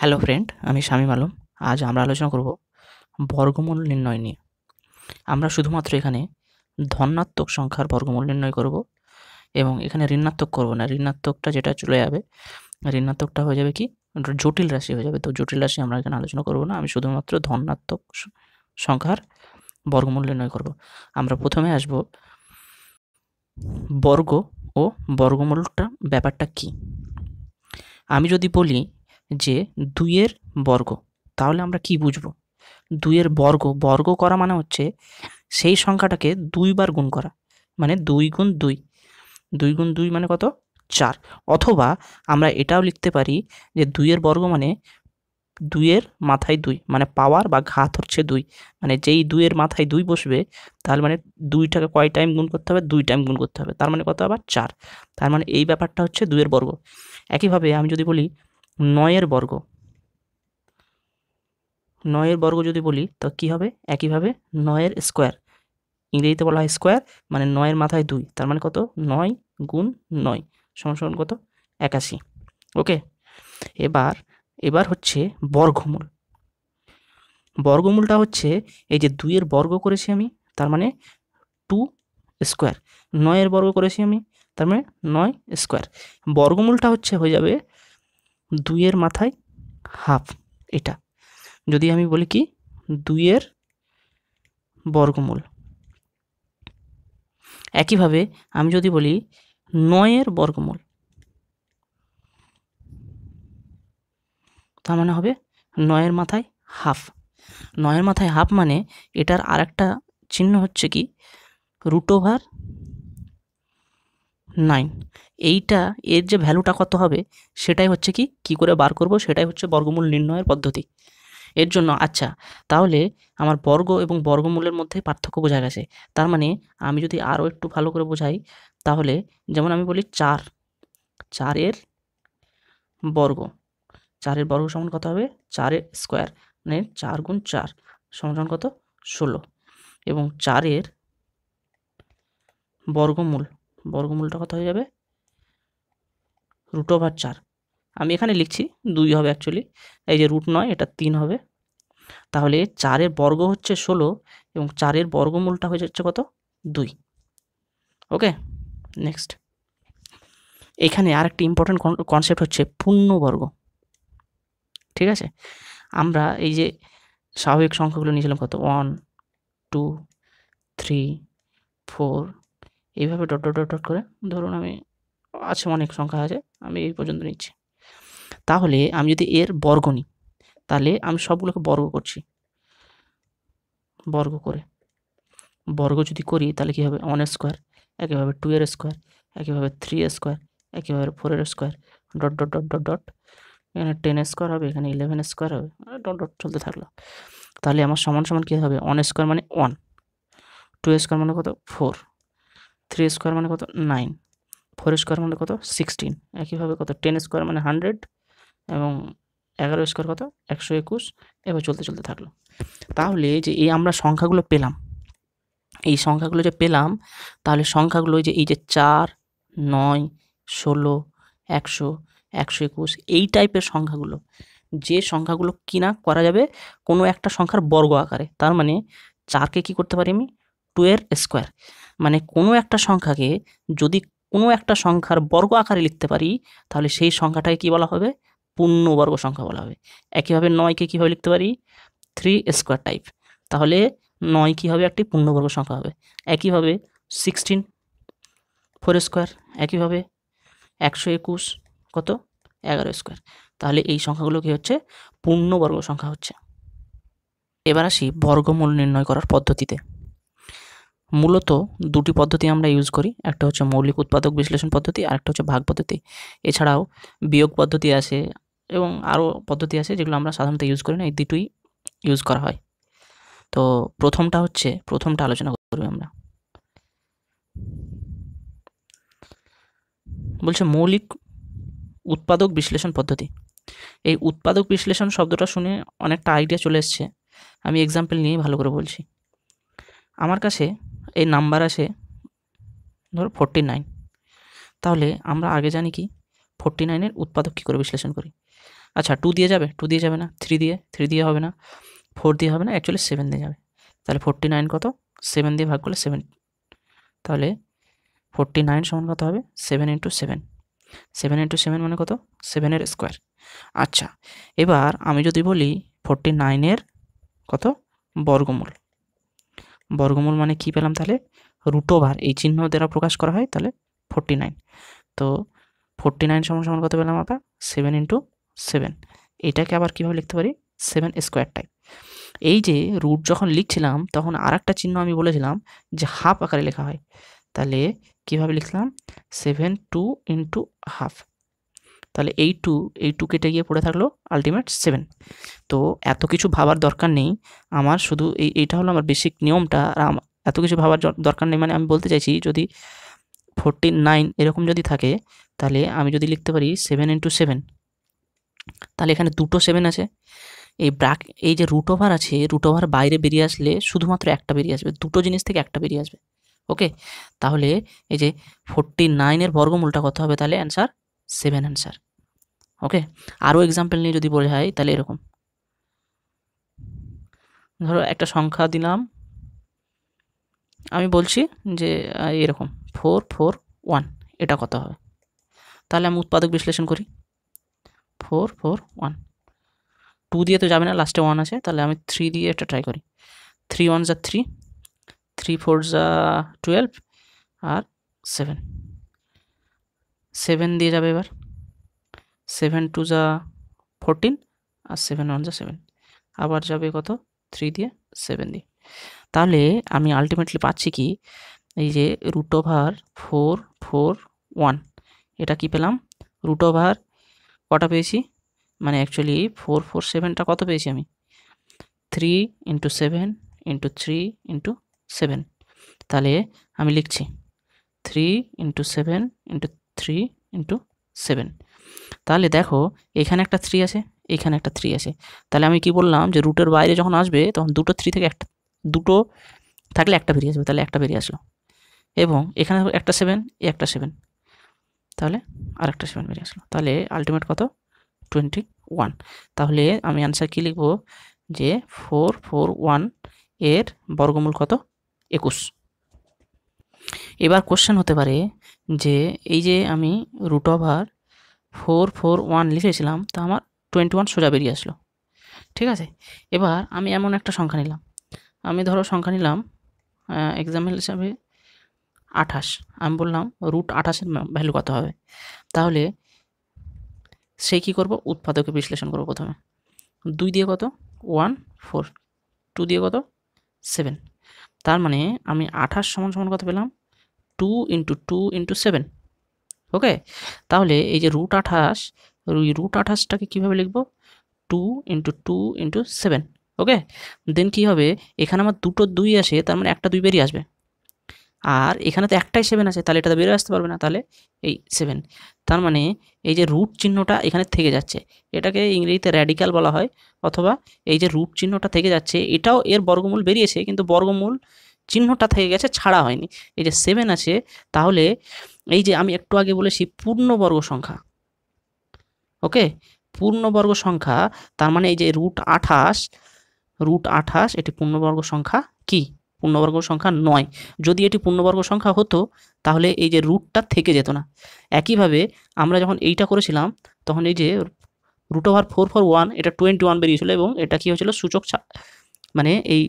hello friend আমি শামীম আলম আজ আমরা আলোচনা করব বর্গমূল নির্ণয় নিয়ে আমরা শুধুমাত্র এখানে ধনাত্মক সংখ্যার বর্গমূল নির্ণয় করব এবং এখানে ঋণাত্মক করব না ঋণাত্মকটা যেটা চলে যাবে ঋণাত্মকটা হয়ে যাবে কি জটিল রাশি হয়ে যাবে তো জটিল রাশি আমরা এখানে আলোচনা করব না আমি শুধুমাত্র ধনাত্মক সংখ্যার বর্গমূল নির্ণয় করব আমরা প্রথমে আসব বর্গ ও বর্গমূলটা ব্যাপারটা কি আমি যদি বলি যে দুইয়ের বর্গ তাহলে আমরা কি বুঝব দুইয়ের বর্গ বর্গ করা মানে হচ্ছে সেই সংখ্যাটাকে দুইবার গুণ করা মানে দুই গুণ দুই দুই গুণ দুই মানে কত চার অথবা আমরা এটাও লিখতে পারি যে দুইয়ের বর্গ মানে দুইয়ের মাথায় দুই মানে পাওয়ার বা ঘাত হচ্ছে দুই মানে যেই দুইয়ের মাথায় দুই বসবে তাহলে মানে দুইটাকে কয় টাইম গুণ করতে হবে দুই টাইম গুণ করতে হবে তার মানে কত আবার চার তার মানে এই ব্যাপারটা হচ্ছে দুইয়ের বর্গ একইভাবে আমি যদি বলি নয়ের বর্গ নয়ের বর্গ যদি বলি তো কি হবে একইভাবে নয়ের স্কোয়ার ইংরেজিতে বলা হয় স্কোয়ার মানে নয়ের মাথায় দুই তার মানে কত নয় গুণ নয় সমান কত একাশি ওকে এবার এবার হচ্ছে বর্গমূল বর্গমূলটা হচ্ছে এই যে দুইয়ের বর্গ করেছি আমি তার মানে টু স্কোয়ার নয়ের বর্গ করেছি আমি তার মানে নয় স্কোয়ার বর্গমূলটা হচ্ছে হয়ে যাবে দুইয়ের মাথায় হাফ এটা যদি আমি বলি কি দুইয়ের বর্গমূল একইভাবে আমি যদি বলি নয়ের বর্গমূল তার মানে হবে নয়ের মাথায় হাফ নয়ের মাথায় হাফ মানে এটার আরেকটা চিহ্ন হচ্ছে কি রুট ওভার নাইন এইটা এর যে ভ্যালুটা কত হবে সেটাই হচ্ছে কি কি করে বার করব সেটাই হচ্ছে বর্গমূল নির্ণয়ের পদ্ধতি এর জন্য আচ্ছা তাহলে আমার বর্গ এবং বর্গমূলের মধ্যে পার্থক্য বোঝা গেছে তার মানে আমি যদি আরও একটু ভালো করে বোঝাই তাহলে যেমন আমি বলি চার চারের বর্গ চারের বর্গ সমান কত হবে চারের স্কোয়ার মানে চার গুণ চার সমান কত ষোলো এবং চারের বর্গমূল বর্গমূলটা কত হয়ে যাবে রুট ওভার চার আমি এখানে লিখছি দুই হবে অ্যাকচুয়ালি এই যে রুট নয় এটা তিন হবে তাহলে চারের বর্গ হচ্ছে ষোলো এবং চারের বর্গমূলটা হয়ে যাচ্ছে কত দুই ওকে নেক্সট এখানে আরেকটি ইম্পর্টেন্ট কনসেপ্ট হচ্ছে পূর্ণবর্গ ঠিক আছে আমরা এই যে স্বাভাবিক সংখ্যাগুলো নিয়েছিলাম কত ওয়ান টু থ্রি ফোর এইভাবে ডট ডট ডট ডট করে ধরুন আমি আছে অনেক সংখ্যা আছে আমি এই পর্যন্ত নিচ্ছি তাহলে আমি যদি এর বর্গ নিই তাহলে আমি সবগুলোকে বর্গ করছি বর্গ করে বর্গ যদি করি তাহলে কী হবে ওয়ান স্কোয়ার একইভাবে টু এর স্কোয়ার একইভাবে থ্রি স্কোয়ার একইভাবে ফোরের square dot dot dot dot dot এখানে টেন স্কোয়ার হবে এখানে ইলেভেন স্কোয়ার হবে ডট মানে ডট চলতে থাকলো তাহলে আমার সমান সমান কী হবে ওয়ান স্কোয়ার মানে ওয়ান টু স্কোয়ার মানে কত ফোর থ্রি স্কোয়ার মানে কত নাইন ফোর স্কোয়ার মানে কত সিক্সটিন একইভাবে কত টেন স্কোয়ার মানে হান্ড্রেড এবং এগারো স্কোয়ার কত একশো একুশ এবার চলতে চলতে থাকলো তাহলে যে এই আমরা সংখ্যাগুলো পেলাম এই সংখ্যাগুলো যে পেলাম তাহলে সংখ্যাগুলো যে এই যে চার নয় ষোলো একশো একশো একুশ এই টাইপের সংখ্যাগুলো যে সংখ্যাগুলো কিনা করা যাবে কোনো একটা সংখ্যার বর্গ আকারে তার মানে চারকে কি করতে পারি আমি টু এর স্কোয়ার মানে কোনো একটা সংখ্যাকে যদি কোনো একটা সংখ্যার বর্গ আকারে লিখতে পারি তাহলে সেই সংখ্যাটাকে কি বলা হবে পূর্ণবর্গ সংখ্যা বলা হবে একইভাবে নয়কে কীভাবে লিখতে পারি থ্রি স্কোয়ার টাইপ তাহলে নয় কী হবে একটি পূর্ণবর্গ সংখ্যা হবে একইভাবে সিক্সটিন ফোর স্কোয়ার একইভাবে একশো একুশ কত এগারো স্কোয়ার তাহলে এই সংখ্যাগুলো কী হচ্ছে পূর্ণবর্গ সংখ্যা হচ্ছে এবার আসি বর্গমূল নির্ণয় করার পদ্ধতিতে মূলত দুটি পদ্ধতি আমরা ইউজ করি একটা হচ্ছে মৌলিক উৎপাদক বিশ্লেষণ পদ্ধতি আর একটা হচ্ছে ভাগ পদ্ধতি এছাড়াও বিয়োগ পদ্ধতি আছে এবং আরও পদ্ধতি আছে যেগুলো আমরা সাধারণত ইউজ করি না এই দুটোই ইউজ করা হয় তো প্রথমটা হচ্ছে প্রথমটা আলোচনা করবো আমরা বলছে মৌলিক উৎপাদক বিশ্লেষণ পদ্ধতি এই উৎপাদক বিশ্লেষণ শব্দটা শুনে অনেকটা আইডিয়া চলে এসছে আমি এক্সাম্পল নিয়ে ভালো করে বলছি আমার কাছে এই নাম্বার আসে ধরো ফোরটি নাইন তাহলে আমরা আগে জানি কি ফোরটি নাইনের উৎপাদক কী করে বিশ্লেষণ করি আচ্ছা টু দিয়ে যাবে টু দিয়ে যাবে না থ্রি দিয়ে থ্রি দিয়ে হবে না ফোর দিয়ে হবে না অ্যাকচুয়ালি সেভেন দিয়ে যাবে তাহলে ফোরটি নাইন কত সেভেন দিয়ে ভাগ করলে সেভেন তাহলে ফোরটি নাইন সমান কত হবে seven into seven seven into seven মানে কত সেভেনের স্কোয়ার আচ্ছা এবার আমি যদি বলি ফোরটি নাইনের কত বর্গমূল বর্গমূল মানে কি পেলাম তাহলে রুট ওভার এই চিহ্ন দ্বারা প্রকাশ করা হয় তাহলে ফোরটি নাইন তো ফোরটি নাইন সমান সমান কত পেলাম আমরা সেভেন ইন্টু সেভেন এটাকে আবার কীভাবে লিখতে পারি সেভেন স্কোয়ার টাইপ এই যে রুট যখন লিখছিলাম তখন আর একটা চিহ্ন আমি বলেছিলাম যে হাফ আকারে লেখা হয় তাহলে কিভাবে লিখলাম সেভেন টু ইন্টু হাফ তাহলে এই টু এই টু কেটে গিয়ে পড়ে থাকলো আলটিমেট সেভেন তো এত কিছু ভাবার দরকার নেই আমার শুধু এই এইটা হলো আমার বেসিক নিয়মটা আর এত কিছু ভাবার দরকার নেই মানে আমি বলতে চাইছি যদি ফোরটিন নাইন এরকম যদি থাকে তাহলে আমি যদি লিখতে পারি সেভেন ইন্টু সেভেন তাহলে এখানে দুটো সেভেন আছে এই ব্রাক এই যে রুট ওভার আছে রুট ওভার বাইরে বেরিয়ে আসলে শুধুমাত্র একটা বেরিয়ে আসবে দুটো জিনিস থেকে একটা বেরিয়ে আসবে ওকে তাহলে এই যে ফোরটি নাইনের বর্গমূলটা কত হবে তাহলে অ্যান্সার সেভেন অ্যান্সার ওকে আরও এক্সাম্পল নিয়ে যদি বোঝা যায় তাহলে এরকম ধরো একটা সংখ্যা দিলাম আমি বলছি যে এরকম ফোর ফোর ওয়ান এটা কত হবে তাহলে আমি উৎপাদক বিশ্লেষণ করি ফোর ফোর ওয়ান টু দিয়ে তো যাবে না লাস্টে ওয়ান আছে তাহলে আমি থ্রি দিয়ে একটা ট্রাই করি থ্রি ওয়ান যা থ্রি থ্রি ফোর যা টুয়েলভ আর সেভেন সেভেন দিয়ে যাবে এবার সেভেন টু যা ফোরটিন আর সেভেন ওয়ান যা সেভেন আবার যাবে কত থ্রি দিয়ে সেভেন দিয়ে তাহলে আমি আলটিমেটলি পাচ্ছি কি এই যে root over four four one এটা কি পেলাম রুট ওভার কটা পেয়েছি মানে অ্যাকচুয়ালি ফোর ফোর সেভেনটা কত পেয়েছি আমি three into seven into three into seven তাহলে আমি লিখছি three into seven into three into seven তাহলে দেখো এখানে একটা থ্রি আছে এখানে একটা থ্রি আছে তাহলে আমি কি বললাম যে রুটের বাইরে যখন আসবে তখন দুটো থ্রি থেকে একটা দুটো থাকলে একটা বেরিয়ে আসবে তাহলে একটা বেরিয়ে আসলো এবং এখানে একটা সেভেন এ একটা সেভেন তাহলে আর একটা সেভেন বেরিয়ে আসলো তাহলে আলটিমেট কত টোয়েন্টি ওয়ান তাহলে আমি আনসার কী লিখব যে ফোর ফোর ওয়ান এর বর্গমূল কত একুশ এবার কোশ্চেন হতে পারে যে এই যে আমি root over four four one লিখেছিলাম তো আমার টোয়েন্টি ওয়ান সোজা বেরিয়ে আসলো ঠিক আছে এবার আমি এমন একটা সংখ্যা নিলাম আমি ধরো সংখ্যা নিলাম এক্সাম্পল হিসাবে আঠাশ আমি বললাম রুট আঠাশের ভ্যালু কত হবে তাহলে সে কী করবো উৎপাদকে বিশ্লেষণ করবো প্রথমে দুই দিয়ে কত ওয়ান ফোর টু দিয়ে কত সেভেন তার মানে আমি আঠাশ সমান সমান কত পেলাম two into two into seven okay তাহলে এই যে রুট আঠাশ রুট আঠাশটাকে কীভাবে লিখবো two into two into seven okay then কী হবে এখানে আমার দুটো দুই আসে তার মানে একটা দুই বেরিয়ে আসবে আর এখানে তো একটাই সেভেন আছে তাহলে এটা তো বেরিয়ে আসতে পারবে না তাহলে এই সেভেন তার মানে এই যে রুট চিহ্নটা এখানে থেকে যাচ্ছে এটাকে ইংরেজিতে র্যাডিক্যাল বলা হয় অথবা এই যে রুট চিহ্নটা থেকে যাচ্ছে এটাও এর বর্গমূল বেরিয়েছে কিন্তু বর্গমূল চিহ্নটা থেকে গেছে ছাড়া হয়নি এই যে সেভেন আছে তাহলে এই যে আমি একটু আগে বলেছি পূর্ণবর্গ সংখ্যা ওকে পূর্ণবর্গ সংখ্যা তার মানে এই যে রুট আঠাশ রুট আঠাশ এটি পূর্ণবর্গ সংখ্যা কি পূর্ণবর্গ সংখ্যা নয় যদি এটি পূর্ণবর্গ সংখ্যা হতো তাহলে এই যে রুটটা থেকে যেত না একইভাবে আমরা যখন এইটা করেছিলাম তখন এই যে root over four four one এটা টোয়েন্টি ওয়ান বেরিয়েছিল এবং এটা কী হয়েছিল সূচক মানে এই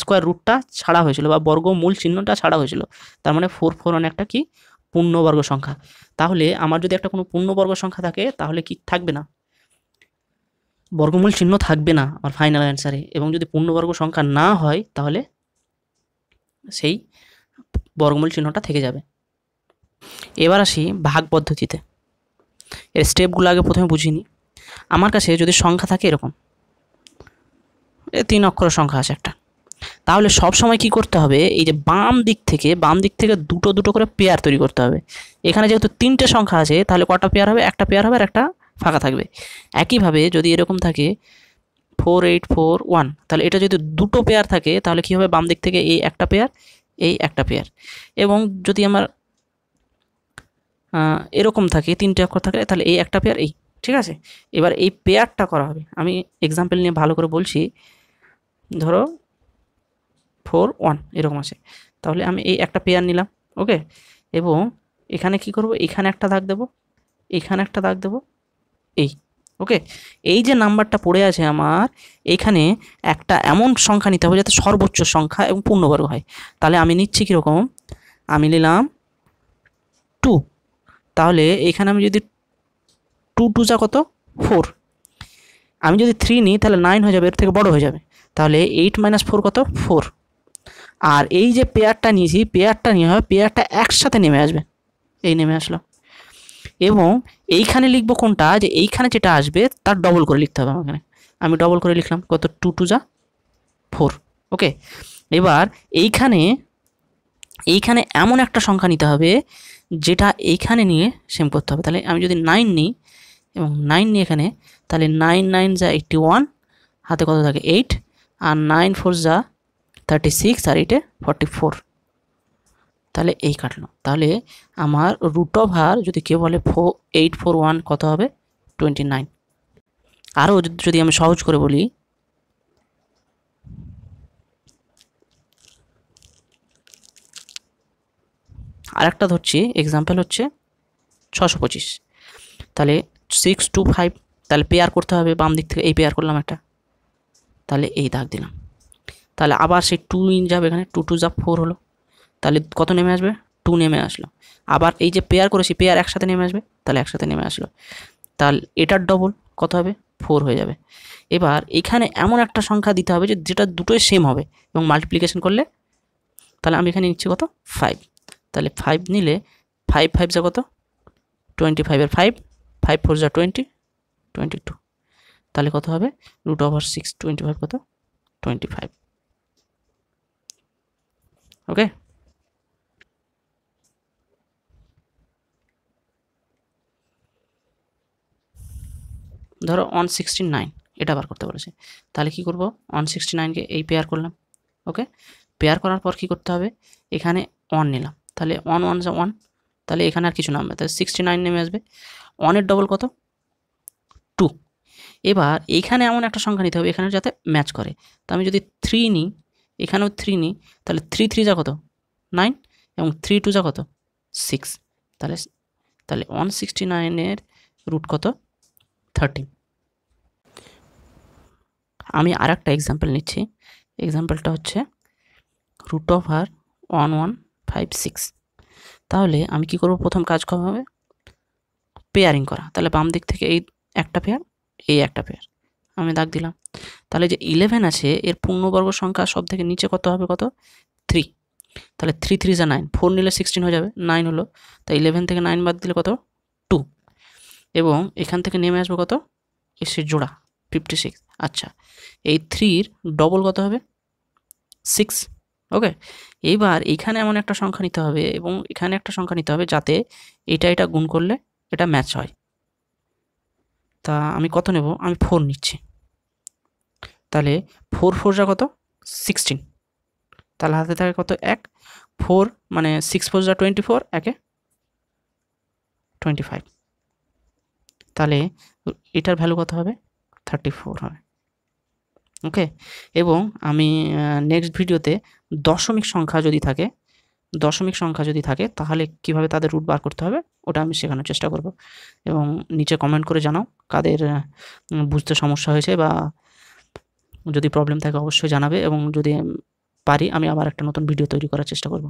স্কোয়ার রুটটা ছাড়া হয়েছিল বা বর্গমূল চিহ্নটা ছাড়া হয়েছিল তার মানে ফোর ফোর ওয়ান একটা কি পূর্ণবর্গ সংখ্যা তাহলে আমার যদি একটা কোনো পূর্ণবর্গ সংখ্যা থাকে তাহলে কি থাকবে না বর্গমূল চিহ্ন থাকবে না আমার ফাইনাল অ্যান্সারে এবং যদি পূর্ণবর্গ সংখ্যা না হয় তাহলে সেই বর্গমূল চিহ্নটা থেকে যাবে এবার আসি ভাগ পদ্ধতিতে এর স্টেপগুলো আগে প্রথমে বুঝিনি আমার কাছে যদি সংখ্যা থাকে এরকম এ তিন অক্ষর সংখ্যা আছে একটা তাহলে সব সময় কি করতে হবে এই যে বাম দিক থেকে বাম দিক থেকে দুটো দুটো করে পেয়ার তৈরি করতে হবে এখানে যেহেতু তিনটে সংখ্যা আছে তাহলে কটা পেয়ার হবে একটা পেয়ার হবে আর একটা ফাঁকা থাকবে একইভাবে যদি এরকম থাকে ফোর এইট ফোর ওয়ান তাহলে এটা যদি দুটো পেয়ার থাকে তাহলে কি হবে বাম দিক থেকে এই একটা পেয়ার এই একটা পেয়ার এবং যদি আমার এরকম থাকে তিনটে অক্ষর থাকে তাহলে এই একটা পেয়ার এই ঠিক আছে এবার এই পেয়ারটা করা হবে আমি এক্সাম্পল নিয়ে ভালো করে বলছি ধরো ফোর ওয়ান এরকম আছে তাহলে আমি এই একটা পেয়ার নিলাম ওকে এবং এখানে কি করব এখানে একটা দাগ দেব এখানে একটা দাগ দেব এই ওকে এই যে নাম্বারটা পড়ে আছে আমার এখানে একটা এমন সংখ্যা নিতে হবে যাতে সর্বোচ্চ সংখ্যা এবং পূর্ণবর্গ হয় তাহলে আমি নিচ্ছি কীরকম আমি নিলাম টু তাহলে এখানে আমি যদি টু টু যা কত ফোর আমি যদি থ্রি নিই তাহলে নাইন হয়ে যাবে এর থেকে বড় হয়ে যাবে তাহলে এইট মাইনাস ফোর কত ফোর আর এই যে পেয়ারটা নিয়েছি পেয়ারটা নিয়ে হবে পেয়ারটা একসাথে নেমে আসবে এই নেমে আসলো এবং এইখানে লিখবো কোনটা যে এইখানে যেটা আসবে তার ডবল করে লিখতে হবে আমাকে আমি ডবল করে লিখলাম কত টু টু যা ফোর ওকে এবার এইখানে এইখানে এমন একটা সংখ্যা নিতে হবে যেটা এইখানে নিয়ে সেম করতে হবে তাহলে আমি যদি নাইন নিই এবং নাইন নিই এখানে তাহলে নাইন নাইন যা এইটটি ওয়ান হাতে কত থাকে এইট আর নাইন ফোর যা থার্টি সিক্স আর এটা ফর্টি ফোর তাহলে এই কাটলো তাহলে আমার রুট অফ হার যদি কেউ বলে ফো এইট ফোর ওয়ান কত হবে টোয়েন্টি নাইন আরও যদি আমি সহজ করে বলি আরেকটা ধরছি এক্সাম্পল হচ্ছে ছশো পঁচিশ তাহলে সিক্স টু ফাইভ তাহলে পেয়ার করতে হবে বাম দিক থেকে এই পেয়ার করলাম একটা তাহলে এই দাগ দিলাম তাহলে আবার সেই টু ইন যাবে এখানে টু টু যা ফোর হলো তাহলে কত নেমে আসবে টু নেমে আসলো আবার এই যে পেয়ার করেছি পেয়ার একসাথে নেমে আসবে তাহলে একসাথে নেমে আসলো তাহলে এটার ডবল কত হবে ফোর হয়ে যাবে এবার এখানে এমন একটা সংখ্যা দিতে হবে যে যেটা দুটোই সেম হবে এবং মাল্টিপ্লিকেশন করলে তাহলে আমি এখানে নিচ্ছি কত ফাইভ তাহলে ফাইভ নিলে ফাইভ ফাইভ যা কত টোয়েন্টি ফাইভের ফাইভ ফাইভ ফোর যা টোয়েন্টি টোয়েন্টি টু তাহলে কত হবে root over six twenty five কত টোয়েন্টি ফাইভ okay ধরো ওয়ান সিক্সটি নাইন এটা বার করতে বলেছে তাহলে কি করব ওয়ান সিক্সটি নাইনকে এই পেয়ার করলাম ওকে পেয়ার করার পর কি করতে হবে এখানে ওয়ান নিলাম তাহলে ওয়ান ওয়ান যা ওয়ান তাহলে এখানে আর কিছু নামবে তাহলে সিক্সটি নাইন নেমে আসবে ওয়ানের ডবল কত টু এবার এখানে এমন একটা সংখ্যা নিতে হবে এখানে যাতে ম্যাচ করে তো আমি যদি থ্রি নিই এখানেও থ্রি নিই তাহলে থ্রি থ্রি যা কত নাইন এবং থ্রি টু যা কত সিক্স তাহলে তাহলে ওয়ান সিক্সটি নাইনের রুট কত থার্টিন আমি আর একটা এক্সাম্পল নিচ্ছি এক্সাম্পলটা হচ্ছে রুট অফ আর ওয়ান ওয়ান ফাইভ সিক্স তাহলে আমি কি করব প্রথম কাজ করা হবে পেয়ারিং করা তাহলে বাম দিক থেকে এই একটা পেয়ার এই একটা পেয়ার আমি দাগ দিলাম তাহলে যে ইলেভেন আছে এর পূর্ণবর্গ সংখ্যা সব থেকে নিচে কত হবে কত থ্রি তাহলে থ্রি থ্রি যা নাইন ফোর নিলে সিক্সটিন হয়ে যাবে নাইন হলো তা ইলেভেন থেকে নাইন বাদ দিলে কত টু এবং এখান থেকে নেমে আসবে কত এসে জোড়া ফিফটি সিক্স আচ্ছা এই থ্রির ডবল কত হবে সিক্স ওকে এইবার এখানে এমন একটা সংখ্যা নিতে হবে এবং এখানে একটা সংখ্যা নিতে হবে যাতে এটা এটা গুণ করলে এটা ম্যাচ হয় তা আমি কত নেব আমি ফোর নিচ্ছি তাহলে ফোর ফোর যা কত সিক্সটিন তাহলে হাতে থাকে কত এক ফোর মানে সিক্স ফোর যা টোয়েন্টি ফোর একে টোয়েন্টি ফাইভ তাহলে এটার ভ্যালু কত হবে থার্টি ফোর হবে ওকে এবং আমি নেক্সট ভিডিওতে দশমিক সংখ্যা যদি থাকে দশমিক সংখ্যা যদি থাকে তাহলে কিভাবে তাদের রুট বার করতে হবে ওটা আমি শেখানোর চেষ্টা করব এবং নিচে কমেন্ট করে জানাও কাদের বুঝতে সমস্যা হয়েছে বা যদি প্রবলেম থাকে অবশ্যই জানাবে এবং যদি পারি আমি আবার একটা নতুন ভিডিও তৈরি করার চেষ্টা করব